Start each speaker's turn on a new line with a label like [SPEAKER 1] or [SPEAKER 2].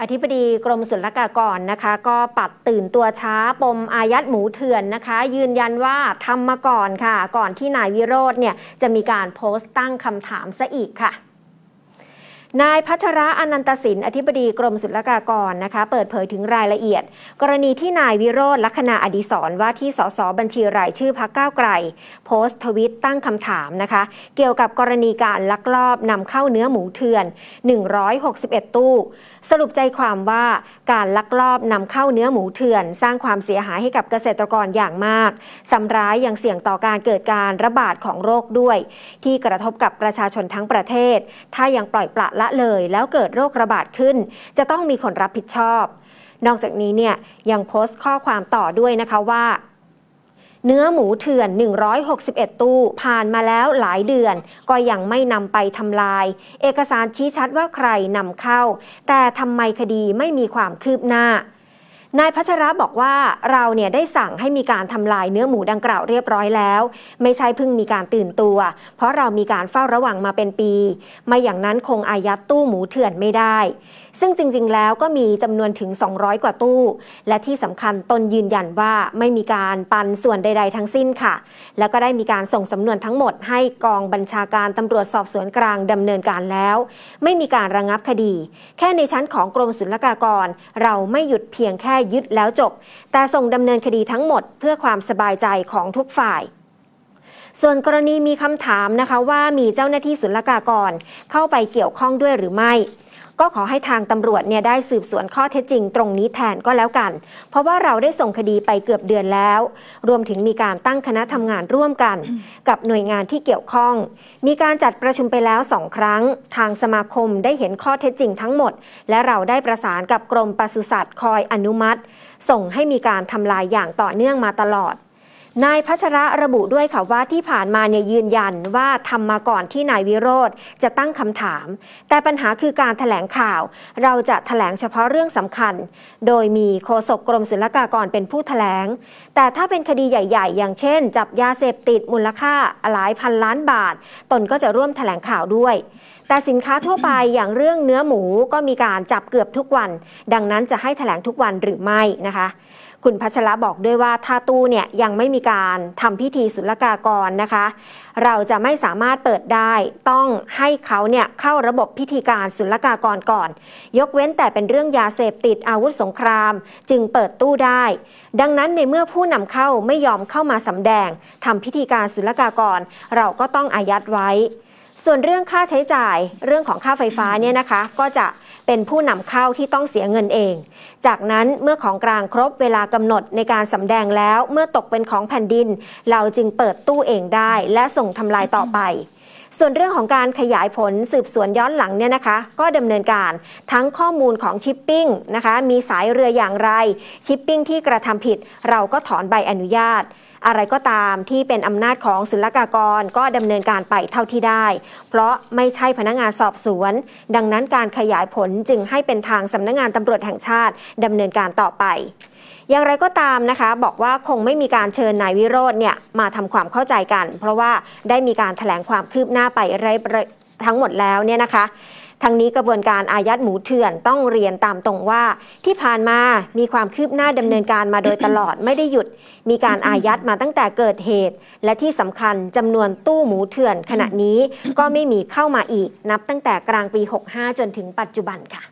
[SPEAKER 1] อธิบดีกรมศุลกากรนะคะ ก็ปัดตื่นตัวช้าปมอายัดหมูเถื่อนนะคะ ยืนยันว่าทำมาก่อนค่ะ ก่อนที่นายวิโรธเนี่ย จะมีการโพสต์ตั้งคำถามซะอีกค่ะนายพัชระอนันตสิน อธิบดีกรมศุลกากรนะคะ เปิดเผยถึงรายละเอียด กรณีที่นายวิโรธลักษณะอดีศรว่าที่สสบัญชีรายชื่อพักก้าวไกล โพสต์ทวิตตั้งคำถามนะคะ เกี่ยวกับกรณีการลักลอบนำเข้าเนื้อหมูเถื่อน 161 ตู้ สรุปใจความว่าการลักลอบนำเข้าเนื้อหมูเถื่อน สร้างความเสียหายให้กับเกษตรกรอย่างมากสำร้ายยังเสี่ยงต่อการเกิดการระบาดของโรคด้วย ที่กระทบกับประชาชนทั้งประเทศ ถ้ายังปล่อยปละละเลยแล้วเกิดโรคระบาดขึ้น จะต้องมีคนรับผิดชอบ นอกจากนี้เนี่ยยังโพสต์ข้อความต่อด้วยนะคะว่า เนื้อหมูเถื่อน 161 ตู้ ผ่านมาแล้วหลายเดือน ก็ยังไม่นำไปทำลาย เอกสารชี้ชัดว่าใครนำเข้า แต่ทำไมคดีไม่มีความคืบหน้านายพัชระบอกว่าเราเนี่ยได้สั่งให้มีการทำลายเนื้อหมูดังกล่าวเรียบร้อยแล้ว ไม่ใช่เพิ่งมีการตื่นตัว เพราะเรามีการเฝ้าระวังมาเป็นปีไม่อย่างนั้นคงอายัดตู้หมูเถื่อนไม่ได้ซึ่งจริงๆ แล้วก็มีจำนวนถึง 200 กว่าตู้ และที่สำคัญตนยืนยันว่าไม่มีการปันส่วนใดๆ ทั้งสิ้นค่ะ แล้วก็ได้มีการส่งสำนวนทั้งหมดให้กองบัญชาการตำรวจสอบสวนกลางดำเนินการแล้ว ไม่มีการระงับคดี แค่ในชั้นของกรมศุลกากร เราไม่หยุดเพียงแค่ยึดแล้วจบ แต่ส่งดำเนินคดีทั้งหมดเพื่อความสบายใจของทุกฝ่ายส่วนกรณีมีคำถามนะคะว่ามีเจ้าหน้าที่ศุลกากรเข้าไปเกี่ยวข้องด้วยหรือไม่ ก็ขอให้ทางตำรวจเนี่ยได้สืบสวนข้อเท็จจริงตรงนี้แทนก็แล้วกัน เพราะว่าเราได้ส่งคดีไปเกือบเดือนแล้ว รวมถึงมีการตั้งคณะทำงานร่วมกัน กับหน่วยงานที่เกี่ยวข้อง มีการจัดประชุมไปแล้วสองครั้ง ทางสมาคมได้เห็นข้อเท็จจริงทั้งหมด และเราได้ประสานกับกรมปศุสัตว์คอยอนุมัติ ส่งให้มีการทำลายอย่างต่อเนื่องมาตลอดนายพัชระระบุด้วยค่ะว่าที่ผ่านมาเนี่ย ยืนยันว่าทำมาก่อนที่นายวิโรธจะตั้งคำถาม แต่ปัญหาคือการถแถลงข่าวเราจะถแถลงเฉพาะเรื่องสำคัญ โดยมีโฆษกกรมศุลกากรเป็นผู้ถแถลง แต่ถ้าเป็นคดีใหญ่ๆ อย่างเช่น จับยาเสพติดมูลค่าหลายพันล้านบาท ตนก็จะร่วมถแถลงข่าวด้วย แต่สินค้าทั่วไปอย่างเรื่องเนื้อหมูก็มีการจับเกือบทุกวัน ดังนั้นจะให้ถแถลงทุกวันหรือไม่นะคะ คุณพัชระบอกด้วยว่าถ้าตู้เนี่ยยังไม่มีีการทำพิธีศุลกากรนะคะ เราจะไม่สามารถเปิดได้ ต้องให้เขาเนี่ยเข้าระบบพิธีการศุลกากรก่อน ยกเว้นแต่เป็นเรื่องยาเสพติดอาวุธสงครามจึงเปิดตู้ได้ ดังนั้นในเมื่อผู้นำเข้าไม่ยอมเข้ามาสำแดงทำพิธีการศุลกากรเราก็ต้องอายัดไว้ส่วนเรื่องค่าใช้จ่ายเรื่องของค่าไฟฟ้าเนี่ยนะคะก็จะเป็นผู้นำเข้าที่ต้องเสียเงินเอง จากนั้นเมื่อของกลางครบเวลากำหนดในการสำแดงแล้ว เมื่อตกเป็นของแผ่นดิน เราจึงเปิดตู้เองได้ และส่งทำลายต่อไป ส่วนเรื่องของการขยายผลสืบสวนย้อนหลังเนี่ยนะคะก็ดำเนินการทั้งข้อมูลของชิปปิ้งนะคะมีสายเรืออย่างไร ชิปปิ้งที่กระทำผิดเราก็ถอนใบอนุญาตอะไรก็ตามที่เป็นอำนาจของศุลกากรก็ดำเนินการไปเท่าที่ได้ เพราะไม่ใช่พนักงานสอบสวน ดังนั้นการขยายผลจึงให้เป็นทางสำนักงงานตำรวจแห่งชาติดำเนินการต่อไป อย่างไรก็ตามนะคะ บอกว่าคงไม่มีการเชิญนายวิโรธเนี่ยมาทำความเข้าใจกันเพราะว่าได้มีการถแถลงความคืบหน้าไปทั้งหมดแล้วเนี่ยนะคะทางนี้กระบวนการอายัดหมูเถื่อนต้องเรียนตามตรงว่า ที่ผ่านมา มีความคืบหน้าดำเนินการมาโดยตลอดไม่ได้หยุด มีการอายัดมาตั้งแต่เกิดเหตุ และที่สำคัญจำนวนตู้หมูเถื่อนขณะนี้ก็ไม่มีเข้ามาอีกนับตั้งแต่กลางปี 65 จนถึงปัจจุบันค่ะ